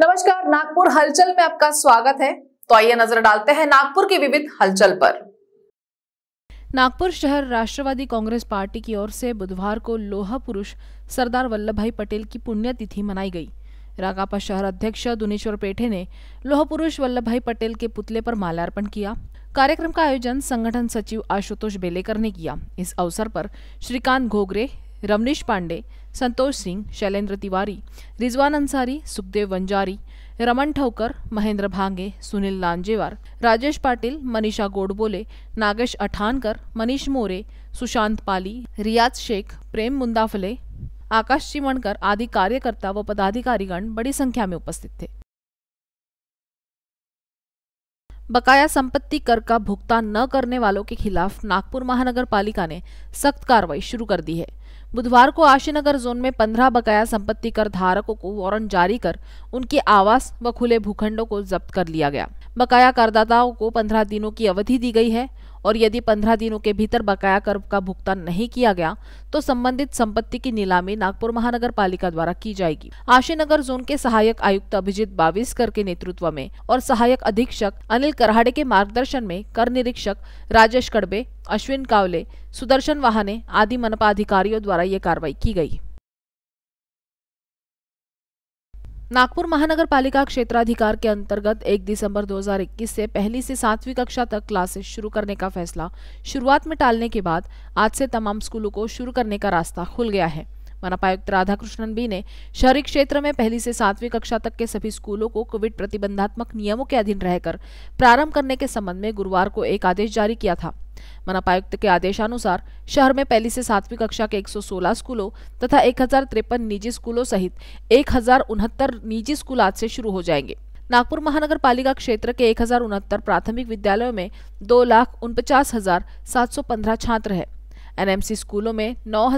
नमस्कार नागपुर हलचल में आपका स्वागत है तो आइए नजर डालते हैं नागपुर की विविध हलचल पर नागपुर शहर राष्ट्रवादी कांग्रेस पार्टी की ओर से बुधवार को लोहा पुरुष सरदार वल्लभ भाई पटेल की पुण्यतिथि मनाई गई राकापा शहर अध्यक्ष दुनेश्वर पेठे ने लोहा पुरुष वल्लभ भाई पटेल के पुतले पर माल्यार्पण किया कार्यक्रम का आयोजन संगठन सचिव आशुतोष बेलेकर ने किया इस अवसर पर श्रीकांत घोगरे रमनीश पांडे संतोष सिंह शैलेंद्र तिवारी रिजवान अंसारी सुखदेव वंजारी रमन ठौकर महेंद्र भांगे सुनील लांजेवार राजेश पाटिल मनीषा गोडबोले नागेश अठानकर मनीष मोरे सुशांत पाली रियाज शेख प्रेम मुंदाफले आकाश चिमणकर आदि कार्यकर्ता व पदाधिकारीगण बड़ी संख्या में उपस्थित थे बकाया संपत्ति कर का भुगतान न करने वालों के खिलाफ नागपुर महानगर पालिका ने सख्त कार्रवाई शुरू कर दी है बुधवार को आशीनगर जोन में पंद्रह बकाया संपत्ति कर धारकों को वारंट जारी कर उनके आवास व खुले भूखंडों को जब्त कर लिया गया बकाया करदाताओं को पंद्रह दिनों की अवधि दी गई है और यदि पंद्रह दिनों के भीतर बकाया कर का भुगतान नहीं किया गया तो संबंधित संपत्ति की नीलामी नागपुर महानगर पालिका द्वारा की जाएगी आशीनगर जोन के सहायक आयुक्त अभिजीत बाविस्कर के नेतृत्व में और सहायक अधीक्षक अनिल कराहड़े के मार्गदर्शन में कर निरीक्षक राजेश कड़बे अश्विन कावले सुदर्शन वाहने आदि मनपा अधिकारियों द्वारा ये कार्रवाई की गई नागपुर महानगर पालिका क्षेत्राधिकार के अंतर्गत 1 दिसंबर 2021 से पहली से सातवीं कक्षा तक क्लासेस शुरू करने का फैसला शुरुआत में टालने के बाद आज से तमाम स्कूलों को शुरू करने का रास्ता खुल गया है वनपायुक्त राधाकृष्णन बी ने शहरी क्षेत्र में पहली से सातवीं कक्षा तक के सभी स्कूलों को कोविड प्रतिबंधात्मक नियमों के अधीन रहकर प्रारंभ करने के संबंध में गुरुवार को एक आदेश जारी किया था आयुक्त के आदेशानुसार शहर में पहली से सातवीं कक्षा के 116 स्कूलों तथा एक निजी स्कूलों सहित एक निजी स्कूल आज से शुरू हो जाएंगे नागपुर महानगर पालिका क्षेत्र के एक प्राथमिक विद्यालयों में दो लाख उनपचास हजार सात सौ पंद्रह छात्र हैं एनएमसी स्कूलों में नौ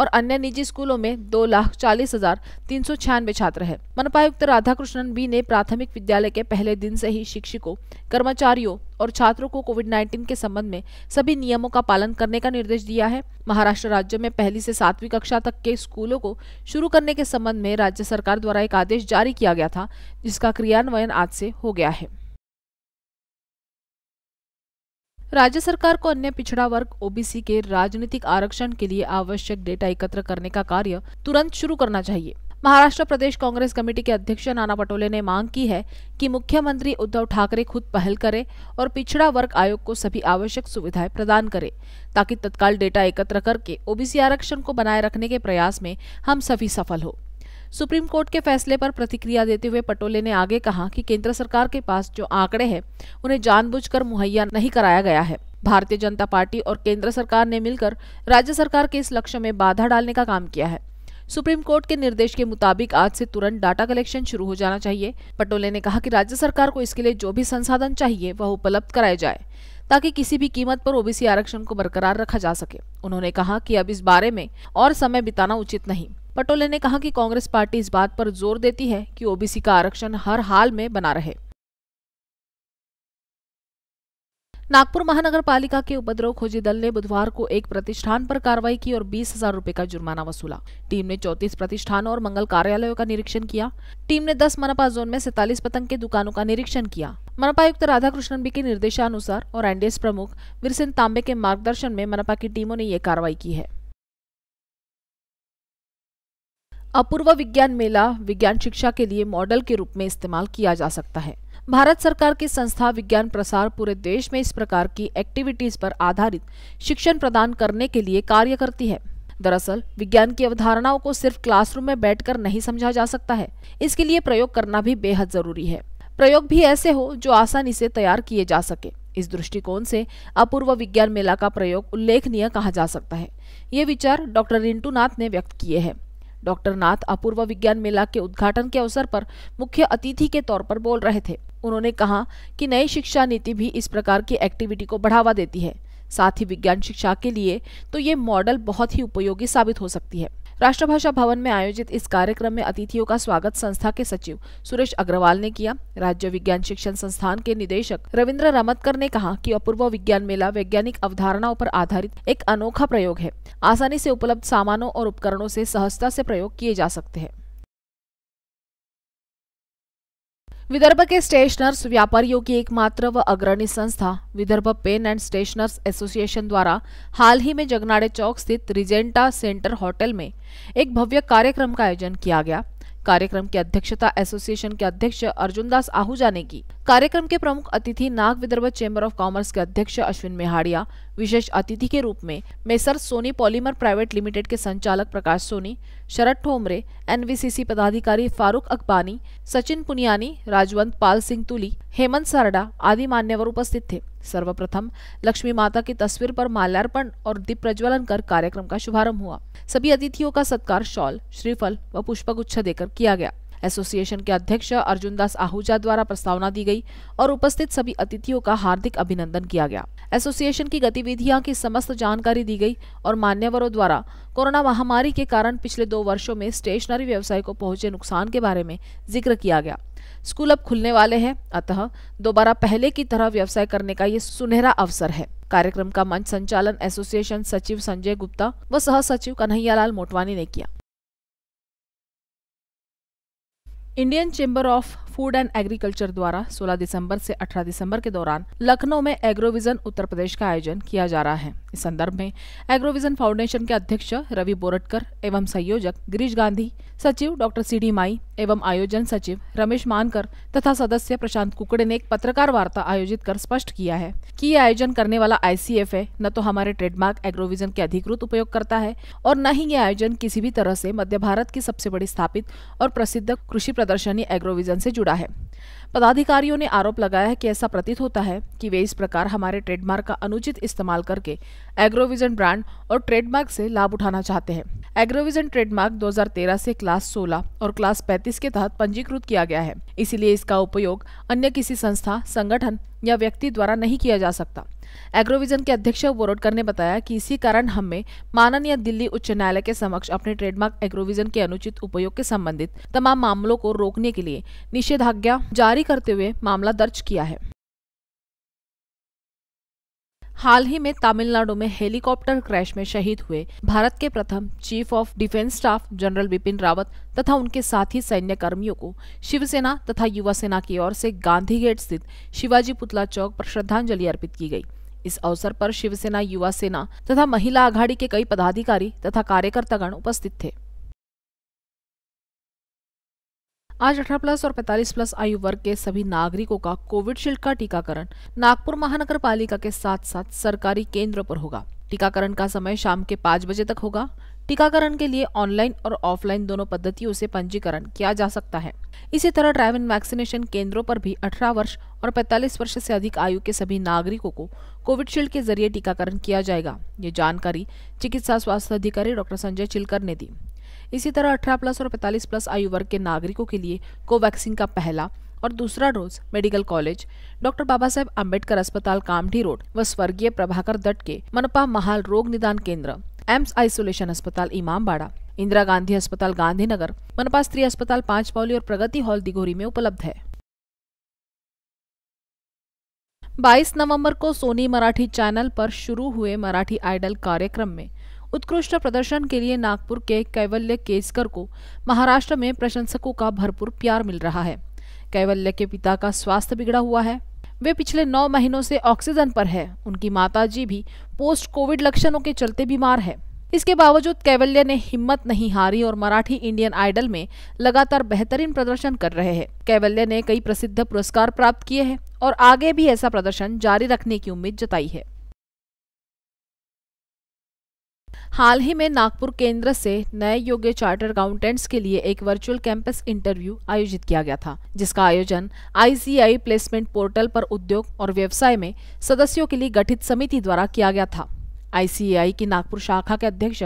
और अन्य निजी स्कूलों में दो लाख चालीस हजार तीन सौ छियानवे छात्र है मनपायुक्त राधाकृष्णन बी ने प्राथमिक विद्यालय के पहले दिन से ही शिक्षकों कर्मचारियों और छात्रों को कोविड 19 के संबंध में सभी नियमों का पालन करने का निर्देश दिया है महाराष्ट्र राज्य में पहली से सातवीं कक्षा तक के स्कूलों को शुरू करने के संबंध में राज्य सरकार द्वारा एक आदेश जारी किया गया था जिसका क्रियान्वयन आज से हो गया है राज्य सरकार को अन्य पिछड़ा वर्ग ओबीसी के राजनीतिक आरक्षण के लिए आवश्यक डेटा एकत्र करने का कार्य तुरंत शुरू करना चाहिए महाराष्ट्र प्रदेश कांग्रेस कमेटी के अध्यक्ष नाना पटोले ने मांग की है कि मुख्यमंत्री उद्धव ठाकरे खुद पहल करें और पिछड़ा वर्ग आयोग को सभी आवश्यक सुविधाएं प्रदान करें ताकि तत्काल डेटा एकत्र करके ओबीसी आरक्षण को बनाए रखने के प्रयास में हम सभी सफल हो सुप्रीम कोर्ट के फैसले पर प्रतिक्रिया देते हुए पटोले ने आगे कहा कि केंद्र सरकार के पास जो आंकड़े हैं उन्हें जानबूझकर मुहैया नहीं कराया गया है भारतीय जनता पार्टी और केंद्र सरकार ने मिलकर राज्य सरकार के इस लक्ष्य में बाधा डालने का काम किया है सुप्रीम कोर्ट के निर्देश के मुताबिक आज से तुरंत डाटा कलेक्शन शुरू हो जाना चाहिए पटोले ने कहा कि राज्य सरकार को इसके लिए जो भी संसाधन चाहिए वह उपलब्ध कराए जाए ताकि किसी भी कीमत पर ओबीसी आरक्षण को बरकरार रखा जा सके उन्होंने कहा कि अब इस बारे में और समय बिताना उचित नहीं पटोले ने कहा कि कांग्रेस पार्टी इस बात पर जोर देती है कि ओबीसी का आरक्षण हर हाल में बना रहे नागपुर महानगर पालिका के उपद्रव खोजी दल ने बुधवार को एक प्रतिष्ठान पर कार्रवाई की और बीस हजार रूपए का जुर्माना वसूला टीम ने 34 प्रतिष्ठानों और मंगल कार्यालयों का निरीक्षण किया टीम ने 10 मनपा जोन में सैतालीस पतंग की दुकानों का निरीक्षण किया मनपा आयुक्त राधाकृष्णन बी के निर्देशानुसार और एनडीएस प्रमुख वीरसेन तांबे के मार्गदर्शन में मनपा की टीमों ने ये कार्रवाई की है अपूर्व विज्ञान मेला विज्ञान शिक्षा के लिए मॉडल के रूप में इस्तेमाल किया जा सकता है भारत सरकार की संस्था विज्ञान प्रसार पूरे देश में इस प्रकार की एक्टिविटीज पर आधारित शिक्षण प्रदान करने के लिए कार्य करती है दरअसल विज्ञान की अवधारणाओं को सिर्फ क्लासरूम में बैठकर नहीं समझा जा सकता है इसके लिए प्रयोग करना भी बेहद जरूरी है प्रयोग भी ऐसे हो जो आसानी से तैयार किए जा सके इस दृष्टिकोण से अपूर्व विज्ञान मेला का प्रयोग उल्लेखनीय कहा जा सकता है ये विचार डॉक्टर रिंटू नाथ ने व्यक्त किए हैं डॉक्टर नाथ अपूर्व विज्ञान मेला के उद्घाटन के अवसर पर मुख्य अतिथि के तौर पर बोल रहे थे उन्होंने कहा कि नई शिक्षा नीति भी इस प्रकार की एक्टिविटी को बढ़ावा देती है साथ ही विज्ञान शिक्षा के लिए तो ये मॉडल बहुत ही उपयोगी साबित हो सकती है राष्ट्रभाषा भवन में आयोजित इस कार्यक्रम में अतिथियों का स्वागत संस्था के सचिव सुरेश अग्रवाल ने किया राज्य विज्ञान शिक्षण संस्थान के निदेशक रविन्द्र रमतकर ने कहा कि अपूर्व विज्ञान मेला वैज्ञानिक अवधारणाओं पर आधारित एक अनोखा प्रयोग है आसानी से उपलब्ध सामानों और उपकरणों से सहजता से प्रयोग किए जा सकते हैं विदर्भ के स्टेशनर्स व्यापारियों की एकमात्र व अग्रणी संस्था Vidarbha pen and stationers association द्वारा हाल ही में जगनाड़े चौक स्थित रिजेंटा सेंटर होटल में एक भव्य कार्यक्रम का आयोजन किया गया कार्यक्रम की अध्यक्षता एसोसिएशन के अध्यक्ष अर्जुनदास आहूजा ने की कार्यक्रम के प्रमुख अतिथि Nag Vidarbha chamber of commerce के अध्यक्ष अश्विन मेहाड़िया विशेष अतिथि के रूप में messrs Soni polymer private limited के संचालक प्रकाश सोनी शरद ठोमरे एनवीसीसी पदाधिकारी फारूक अकबानी सचिन पुनियानी राजवंत पाल सिंह तुली हेमंत सरडा आदि मान्यवर उपस्थित थे सर्वप्रथम लक्ष्मी माता की तस्वीर पर माल्यार्पण और दीप प्रज्वलन कर कार्यक्रम का शुभारंभ हुआ सभी अतिथियों का सत्कार शॉल श्रीफल व पुष्पगुच्छ देकर किया गया एसोसिएशन के अध्यक्ष अर्जुन दास आहूजा द्वारा प्रस्तावना दी गई और उपस्थित सभी अतिथियों का हार्दिक अभिनंदन किया गया एसोसिएशन की गतिविधियां की समस्त जानकारी दी गई और मान्यवरों द्वारा कोरोना महामारी के कारण पिछले दो वर्षों में स्टेशनरी व्यवसाय को पहुंचे नुकसान के बारे में जिक्र किया गया स्कूल अब खुलने वाले हैं अतः दोबारा पहले की तरह व्यवसाय करने का ये सुनहरा अवसर है कार्यक्रम का मंच संचालन एसोसिएशन सचिव संजय गुप्ता व सह सचिव कन्हैयालाल मोटवानी ने किया Indian Chamber of food and agriculture द्वारा 16 दिसंबर से 18 दिसंबर के दौरान लखनऊ में एग्रोविजन उत्तर प्रदेश का आयोजन किया जा रहा है इस संदर्भ में एग्रोविजन फाउंडेशन के अध्यक्ष रवि बोरटकर एवं संयोजक गिरीश गांधी सचिव डॉक्टर सी डी माई एवं आयोजन सचिव रमेश मानकर तथा सदस्य प्रशांत कुकड़े ने एक पत्रकार वार्ता आयोजित कर स्पष्ट किया है कि ये आयोजन करने वाला आईसीएफ है न तो हमारे ट्रेडमार्क एग्रोविजन के अधिकृत उपयोग करता है और न ही ये आयोजन किसी भी तरह से मध्य भारत की सबसे बड़ी स्थापित और प्रसिद्ध कृषि प्रदर्शनी एग्रोविजन से जुड़ा है पदाधिकारियों ने आरोप लगाया है कि ऐसा प्रतीत होता है कि वे इस प्रकार हमारे ट्रेडमार्क का अनुचित इस्तेमाल करके एग्रोविजन ब्रांड और ट्रेडमार्क से लाभ उठाना चाहते हैं एग्रोविजन ट्रेडमार्क 2013 से क्लास 16 और क्लास 35 के तहत पंजीकृत किया गया है इसीलिए इसका उपयोग अन्य किसी संस्था संगठन या व्यक्ति द्वारा नहीं किया जा सकता एग्रोविजन के अध्यक्ष बोरोडकर ने बताया कि इसी कारण हमें माननीय दिल्ली उच्च न्यायालय के समक्ष अपने ट्रेडमार्क एग्रोविजन के अनुचित उपयोग के संबंधित तमाम मामलों को रोकने के लिए निषेधाज्ञा जारी करते हुए मामला दर्ज किया है हाल ही में तमिलनाडु में हेलीकॉप्टर क्रैश में शहीद हुए भारत के प्रथम chief of defence staff general Bipin Rawat तथा उनके साथी सैन्य कर्मियों को शिवसेना तथा युवा सेना की ओर से गांधी गेट स्थित शिवाजी पुतला चौक पर श्रद्धांजलि अर्पित की गई इस अवसर पर शिवसेना युवा सेना तथा महिला आघाड़ी के कई पदाधिकारी तथा कार्यकर्तागण उपस्थित थे आज 18 प्लस और 45 प्लस आयु वर्ग के सभी नागरिकों का कोविडशील्ड का टीकाकरण नागपुर महानगर पालिका के साथ साथ सरकारी केंद्र पर होगा टीकाकरण का समय शाम के पाँच बजे तक होगा टीकाकरण के लिए ऑनलाइन और ऑफलाइन दोनों पद्धतियों से पंजीकरण किया जा सकता है इसी तरह ड्राइव इन वैक्सीनेशन केंद्रों पर भी 18 वर्ष और 45 वर्ष से अधिक आयु के सभी नागरिकों को कोविडशील्ड के जरिए टीकाकरण किया जाएगा ये जानकारी चिकित्सा स्वास्थ्य अधिकारी डॉक्टर संजय चिलकर ने दी इसी तरह 18 प्लस और 45 प्लस आयु वर्ग के नागरिकों के लिए कोवैक्सीन का पहला और दूसरा dose medical college doctor Baba Saheb Ambedkar अस्पताल कामठी रोड व स्वर्गीय प्रभाकर दट्ट के मनपा महाल रोग निदान केंद्र एम्स आइसोलेशन अस्पताल इमामबाड़ा इंदिरा गांधी अस्पताल गांधीनगर मनपा स्त्री अस्पताल पांच पौली और प्रगति हॉल दिघोरी में उपलब्ध है 22 नवंबर को सोनी मराठी चैनल पर शुरू हुए मराठी आइडल कार्यक्रम में उत्कृष्ट प्रदर्शन के लिए नागपुर के कैवल्य केसकर को महाराष्ट्र में प्रशंसकों का भरपूर प्यार मिल रहा है कैवल्य के पिता का स्वास्थ्य बिगड़ा हुआ है वे पिछले नौ महीनों से ऑक्सीजन पर है उनकी माता भी पोस्ट कोविड लक्षणों के चलते बीमार है इसके बावजूद कैवल्य ने हिम्मत नहीं हारी और मराठी इंडियन आइडल में लगातार बेहतरीन प्रदर्शन कर रहे हैं कैवल्या ने कई प्रसिद्ध पुरस्कार प्राप्त किए हैं और आगे भी ऐसा प्रदर्शन जारी रखने की उम्मीद जताई है हाल ही में नागपुर केंद्र से नए योग्य चार्टर अकाउंटेंट्स के लिए एक वर्चुअल कैंपस इंटरव्यू आयोजित किया गया था जिसका आयोजन आईसीआई प्लेसमेंट पोर्टल पर उद्योग और व्यवसाय में सदस्यों के लिए गठित समिति द्वारा किया गया था आईसीआई की नागपुर शाखा के अध्यक्ष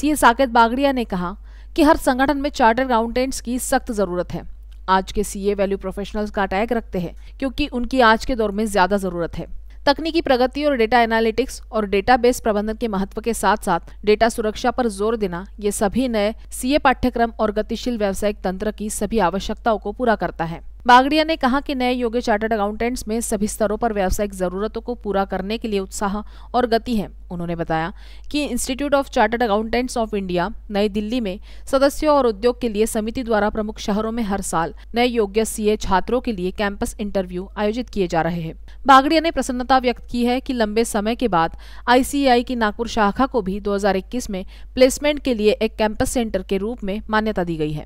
सी साकेत बागड़िया ने कहा कि हर संगठन में चार्टर अकाउंटेंट्स की सख्त जरूरत है आज के सीए वैल्यू प्रोफेशनल्स का टैग रखते हैं क्योंकि उनकी आज के दौर में ज्यादा जरूरत है तकनीकी प्रगति और डेटा एनालिटिक्स और डेटाबेस प्रबंधन के महत्व के साथ साथ डेटा सुरक्षा पर जोर देना ये सभी नए सीए पाठ्यक्रम और गतिशील व्यावसायिक तंत्र की सभी आवश्यकताओं को पूरा करता है बागड़िया ने कहा कि नए योग्य चार्टर्ड अकाउंटेंट्स में सभी स्तरों पर व्यावसायिक जरूरतों को पूरा करने के लिए उत्साह और गति है उन्होंने बताया कि institute of chartered accountants of India नई दिल्ली में सदस्यों और उद्योग के लिए समिति द्वारा प्रमुख शहरों में हर साल नए योग्य सीए छात्रों के लिए कैंपस इंटरव्यू आयोजित किए जा रहे हैं बागड़िया ने प्रसन्नता व्यक्त की है कि लंबे समय के बाद आईसीआई की नागपुर शाखा को भी दो में प्लेसमेंट के लिए एक कैंपस सेंटर के रूप में मान्यता दी गई है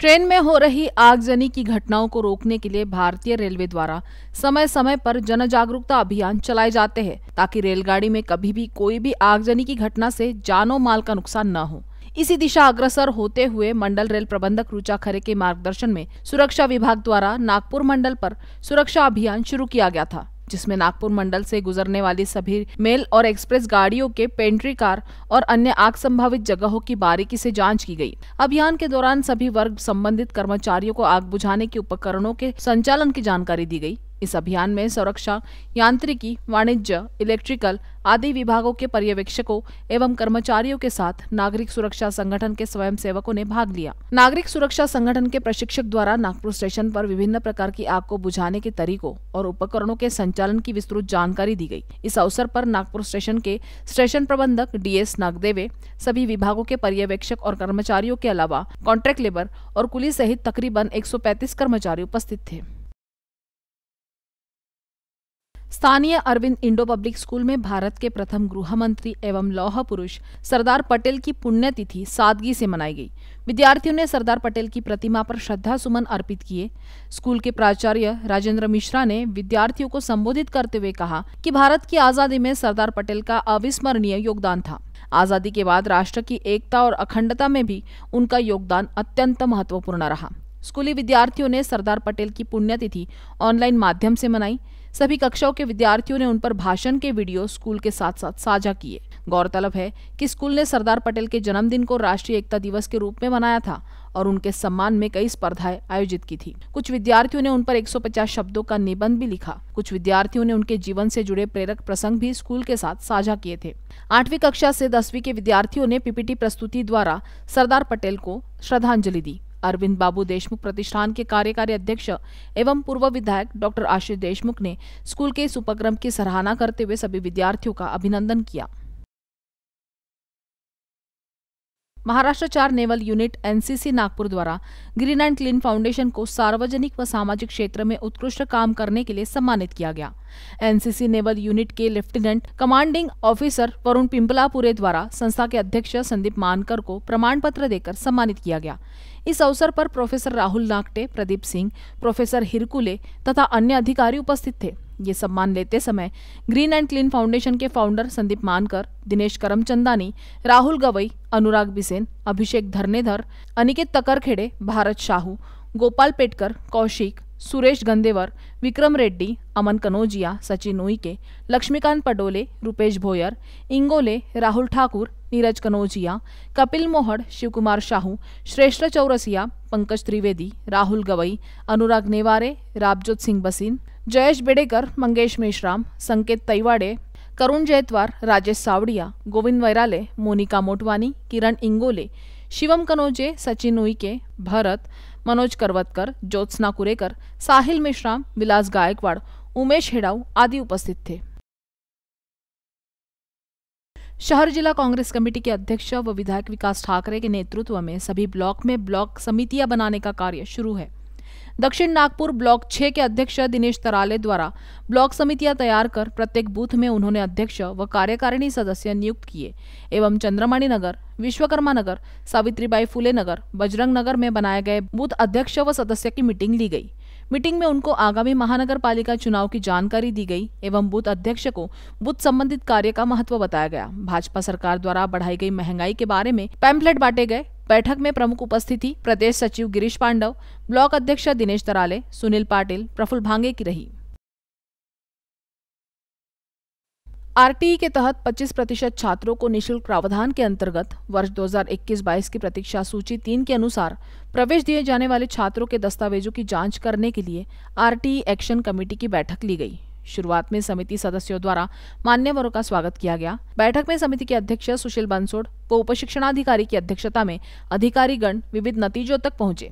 ट्रेन में हो रही आगजनी की घटनाओं को रोकने के लिए भारतीय रेलवे द्वारा समय समय पर जन जागरूकता अभियान चलाए जाते हैं ताकि रेलगाड़ी में कभी भी कोई भी आगजनी की घटना से जानो माल का नुकसान न हो इसी दिशा अग्रसर होते हुए मंडल रेल प्रबंधक रुचा खरे के मार्गदर्शन में सुरक्षा विभाग द्वारा नागपुर मंडल पर सुरक्षा अभियान शुरू किया गया था जिसमें नागपुर मंडल से गुजरने वाली सभी मेल और एक्सप्रेस गाड़ियों के पेंट्री कार और अन्य आग संभावित जगहों की बारीकी से जांच की गई अभियान के दौरान सभी वर्ग संबंधित कर्मचारियों को आग बुझाने के उपकरणों के संचालन की जानकारी दी गई इस अभियान में सुरक्षा यांत्रिकी वाणिज्य इलेक्ट्रिकल आदि विभागों के पर्यवेक्षकों एवं कर्मचारियों के साथ नागरिक सुरक्षा संगठन के स्वयंसेवकों ने भाग लिया नागरिक सुरक्षा संगठन के प्रशिक्षक द्वारा नागपुर स्टेशन पर विभिन्न प्रकार की आग को बुझाने के तरीकों और उपकरणों के संचालन की विस्तृत जानकारी दी गई इस अवसर पर नागपुर स्टेशन के स्टेशन प्रबंधक डी एस नागदेवे सभी विभागों के पर्यवेक्षक और कर्मचारियों के अलावा कॉन्ट्रैक्ट लेबर और कुली सहित तकरीबन एक कर्मचारी उपस्थित थे स्थानीय अरविंद इंडो पब्लिक स्कूल में भारत के प्रथम गृह मंत्री एवं लौह पुरुष सरदार पटेल की पुण्यतिथि सादगी से मनाई गई विद्यार्थियों ने सरदार पटेल की प्रतिमा पर श्रद्धा सुमन अर्पित किए स्कूल के प्राचार्य राजेंद्र मिश्रा ने विद्यार्थियों को संबोधित करते हुए कहा कि भारत की आजादी में सरदार पटेल का अविस्मरणीय योगदान था आजादी के बाद राष्ट्र की एकता और अखंडता में भी उनका योगदान अत्यंत महत्वपूर्ण रहा स्कूली विद्यार्थियों ने सरदार पटेल की पुण्यतिथि ऑनलाइन माध्यम से मनाई सभी कक्षाओं के विद्यार्थियों ने उन पर भाषण के वीडियो स्कूल के साथ साथ साझा किए गौरतलब है कि स्कूल ने सरदार पटेल के जन्मदिन को राष्ट्रीय एकता दिवस के रूप में मनाया था और उनके सम्मान में कई स्पर्धाएं आयोजित की थी कुछ विद्यार्थियों ने उन पर 150 शब्दों का निबंध भी लिखा कुछ विद्यार्थियों ने उनके जीवन से जुड़े प्रेरक प्रसंग भी स्कूल के साथ साझा किए थे आठवीं कक्षा से दसवीं के विद्यार्थियों ने पीपीटी प्रस्तुति द्वारा सरदार पटेल को श्रद्धांजलि दी अरविंद बाबू देशमुख प्रतिष्ठान के कार्यकारी अध्यक्ष एवं पूर्व विधायक डॉक्टर आशीष देशमुख ने स्कूल के इस उपक्रम की सराहना करते हुए सभी विद्यार्थियों का अभिनंदन किया महाराष्ट्र चार नेवल यूनिट एनसीसी नागपुर द्वारा ग्रीन एंड क्लीन फाउंडेशन को सार्वजनिक व सामाजिक क्षेत्र में उत्कृष्ट काम करने के लिए सम्मानित किया गया एनसीसी नेवल यूनिट के lieutenant commanding officer Varun Pimplapure द्वारा संस्था के अध्यक्ष संदीप मानकर को प्रमाण पत्र देकर सम्मानित किया गया इस अवसर पर प्रोफेसर राहुल नागटे प्रदीप सिंह प्रोफेसर हिरकुले तथा अन्य अधिकारी उपस्थित थे ये सम्मान लेते समय ग्रीन एंड क्लीन फाउंडेशन के फाउंडर संदीप मानकर दिनेश करमचंदानी राहुल गवई अनुराग बिसेन अभिषेक धरनेधर अनिकेत तकरखेड़े भारत शाहू गोपाल पेटकर कौशिक सुरेश गंदेवर विक्रम रेड्डी अमन कनौजिया सचिन उइके लक्ष्मीकांत पडोले रुपेश भोयर इंगोले राहुल ठाकुर नीरज कनौजिया कपिल मोहड़ शिवकुमार शाहू श्रेष्ठ चौरसिया पंकज त्रिवेदी राहुल गवई अनुराग नेवारे राबजोत सिंह बसीन जयेश बेडेकर मंगेश मेश्राम संकेत तैवाडे करुण जयतवार राजेश सावड़िया गोविंद वैराले मोनिका मोटवानी किरण इंगोले शिवम कनोजे सचिन उइके भरत मनोज करवतकर ज्योत्सना कुरेकर साहिल मेश्राम विलास गायकवाड़ उमेश हेडाव आदि उपस्थित थे शहर जिला कांग्रेस कमेटी के अध्यक्ष व विधायक विकास ठाकरे के नेतृत्व में सभी ब्लॉक में ब्लॉक समितियां बनाने का कार्य शुरू है दक्षिण नागपुर ब्लॉक छह के अध्यक्ष दिनेश तराले द्वारा ब्लॉक समितियां तैयार कर प्रत्येक बूथ में उन्होंने अध्यक्ष व कार्यकारिणी सदस्य नियुक्त किए एवं चंद्रमणि नगर विश्वकर्मा नगर सावित्रीबाई फुले नगर बजरंग नगर में बनाए गए बूथ अध्यक्ष व सदस्य की मीटिंग ली गई मीटिंग में उनको आगामी महानगर पालिका चुनाव की जानकारी दी गई एवं बूथ अध्यक्ष को बूथ संबंधित कार्य का महत्व बताया गया भाजपा सरकार द्वारा बढ़ाई गई महंगाई के बारे में पैम्पलेट बांटे गए बैठक में प्रमुख उपस्थिति प्रदेश सचिव गिरीश पांडव ब्लॉक अध्यक्ष दिनेश तराले सुनील पाटिल प्रफुल्ल भांगे की रही आरटीई के तहत 25 प्रतिशत छात्रों को निशुल्क प्रावधान के अंतर्गत वर्ष 2021-22 की प्रतीक्षा सूची तीन के अनुसार प्रवेश दिए जाने वाले छात्रों के दस्तावेजों की जांच करने के लिए आरटीई एक्शन कमेटी की बैठक ली गई शुरुआत में समिति सदस्यों द्वारा मान्यवरों का स्वागत किया गया बैठक में समिति के अध्यक्ष सुशील बंसोड़ व उप शिक्षणाधिकारी की अध्यक्षता में अधिकारीगण विविध नतीजों तक पहुंचे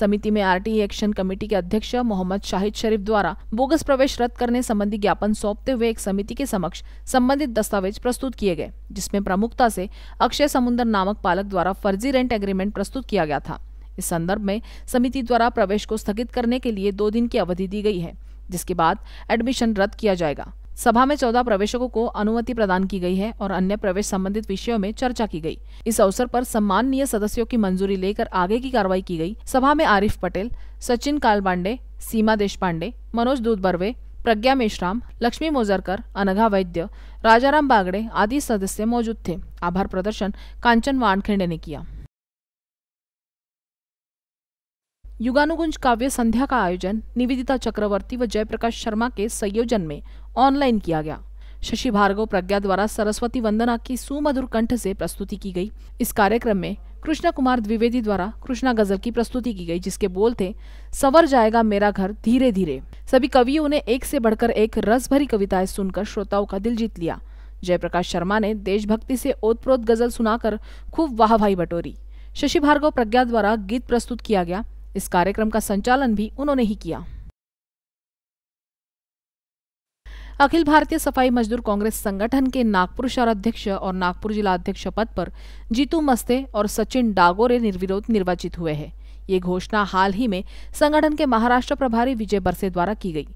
समिति में आरटीई एक्शन कमेटी के अध्यक्ष मोहम्मद शाहिद शरीफ द्वारा बोगस प्रवेश रद्द करने संबंधी ज्ञापन सौंपते हुए एक समिति के समक्ष संबंधित दस्तावेज प्रस्तुत किए गए जिसमें प्रमुखता से अक्षय समुन्दर नामक पालक द्वारा फर्जी रेंट एग्रीमेंट प्रस्तुत किया गया था इस संदर्भ में समिति द्वारा प्रवेश को स्थगित करने के लिए दो दिन की अवधि दी गई है जिसके बाद एडमिशन रद्द किया जाएगा सभा में चौदह प्रवेशकों को अनुमति प्रदान की गई है और अन्य प्रवेश संबंधित विषयों में चर्चा की गई इस अवसर पर सम्माननीय सदस्यों की मंजूरी लेकर आगे की कार्रवाई की गई सभा में आरिफ पटेल सचिन कालबांडे सीमा देश पांडे मनोज दूध बर्वे प्रज्ञा मेश्राम लक्ष्मी मोजरकर अनघा वैद्य राजाराम बागड़े आदि सदस्य मौजूद थे आभार प्रदर्शन कांचन वानखेड़े ने किया युगानुगुंज काव्य संध्या का आयोजन निवेदिता चक्रवर्ती व जयप्रकाश शर्मा के संयोजन में ऑनलाइन किया गया शशि भार्गव प्रज्ञा द्वारा सरस्वती वंदना की सुमधुर कंठ से प्रस्तुति की गई इस कार्यक्रम में कृष्णा कुमार द्विवेदी द्वारा कृष्णा गजल की प्रस्तुति की गई जिसके बोल थे सवर जाएगा मेरा घर धीरे धीरे सभी कवियों ने एक से बढ़कर एक रस भरी कविताएं सुनकर श्रोताओं का दिल जीत लिया जयप्रकाश शर्मा ने देशभक्ति से ओतप्रोत गजल सुनाकर खूब वाहवाही बटोरी शशि भार्गव प्रज्ञा द्वारा गीत प्रस्तुत किया गया इस कार्यक्रम का संचालन भी उन्होंने ही किया अखिल भारतीय सफाई मजदूर कांग्रेस संगठन के नागपुर अध्यक्ष और नागपुर जिला अध्यक्ष पद पर जीतू मस्ते और सचिन डागोरे निर्विरोध निर्वाचित हुए हैं ये घोषणा हाल ही में संगठन के महाराष्ट्र प्रभारी विजय बरसे द्वारा की गई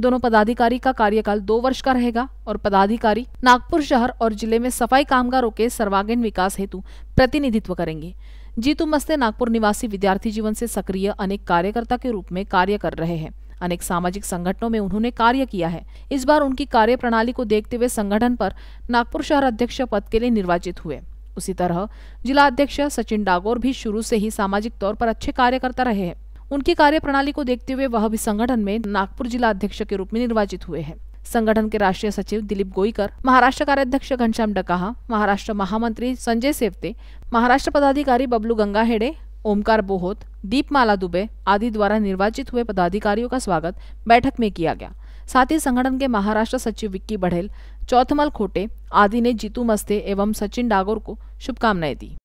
दोनों पदाधिकारी का कार्यकाल दो वर्ष का रहेगा और पदाधिकारी नागपुर शहर और जिले में सफाई कामगारों के सर्वांगीण विकास हेतु प्रतिनिधित्व करेंगे जीतू मस्ते नागपुर निवासी विद्यार्थी जीवन से सक्रिय अनेक कार्यकर्ता के रूप में कार्य कर रहे हैं अनेक सामाजिक संगठनों में उन्होंने कार्य किया है इस बार उनकी कार्य प्रणाली को देखते हुए संगठन पर नागपुर शहर अध्यक्ष पद के लिए निर्वाचित हुए उसी तरह जिला अध्यक्ष सचिन डागोर भी शुरू से ही सामाजिक तौर पर अच्छे कार्यकर्ता रहे हैं उनकी प्रणाली को देखते हुए वह भी संगठन में नागपुर जिला अध्यक्ष के रूप में निर्वाचित हुए हैं संगठन के राष्ट्रीय सचिव दिलीप गोईकर महाराष्ट्र कार्याध्यक्ष घनश्याम डकाहा महाराष्ट्र महामंत्री संजय सेवते महाराष्ट्र पदाधिकारी बबलू गंगा हेडे ओमकार बोहोत दीपमाला दुबे आदि द्वारा निर्वाचित हुए पदाधिकारियों का स्वागत बैठक में किया गया साथ ही संगठन के महाराष्ट्र सचिव विक्की बढेल चौथमल खोटे आदि ने जीतू मस्ते एवं सचिन डागोर को शुभकामनाएं दी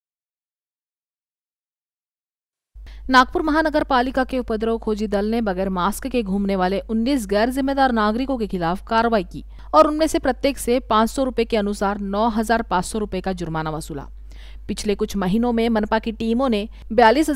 नागपुर महानगर पालिका के उपद्रव खोजी दल ने बगैर मास्क के घूमने वाले 19 गैर जिम्मेदार नागरिकों के खिलाफ कार्रवाई की और उनमें से प्रत्येक से पांच सौ के अनुसार नौ हजार पाँच सौ का जुर्माना वसूला पिछले कुछ महीनों में मनपा की टीमों ने बयालीस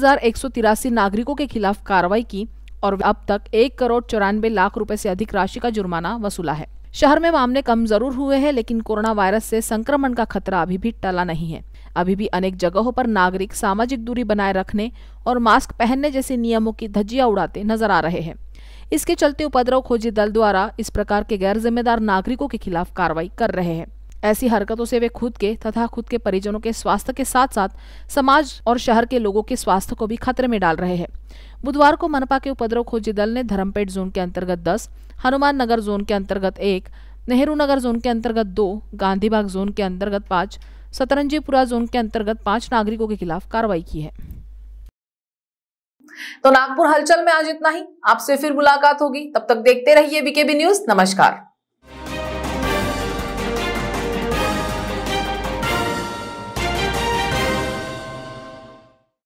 नागरिकों के खिलाफ कार्रवाई की और अब तक एक करोड़ चौरानबे लाख रुपए से अधिक राशि का जुर्माना वसूला है शहर में मामले कम जरूर हुए हैं लेकिन कोरोना वायरस से संक्रमण का खतरा अभी भी टला नहीं है अभी भी अनेक जगहों पर नागरिक सामाजिक दूरी बनाए रखने और मास्क पहनने जैसे नियमों की धज्जिया उड़ाते नजर आ रहे हैं इसके चलते उपद्रव खोजी दल द्वारा इस प्रकार के गैर जिम्मेदार नागरिकों के खिलाफ कार्रवाई कर रहे हैं ऐसी हरकतों से वे खुद के तथा खुद के परिजनों के स्वास्थ्य के साथ साथ समाज और शहर के लोगों के स्वास्थ्य को भी खतरे में डाल रहे हैं बुधवार को मनपा के उपद्रव खोजी दल ने धर्मपेट जोन के अंतर्गत दस हनुमान नगर जोन के अंतर्गत एक नेहरू नगर जोन के अंतर्गत दो गांधीबाग जोन के अंतर्गत पांच सतरंजीपुरा जोन के अंतर्गत पांच नागरिकों के खिलाफ कार्रवाई की है तो नागपुर हलचल में आज इतना ही आपसे फिर मुलाकात होगी तब तक देखते रहिए बीकेबी न्यूज नमस्कार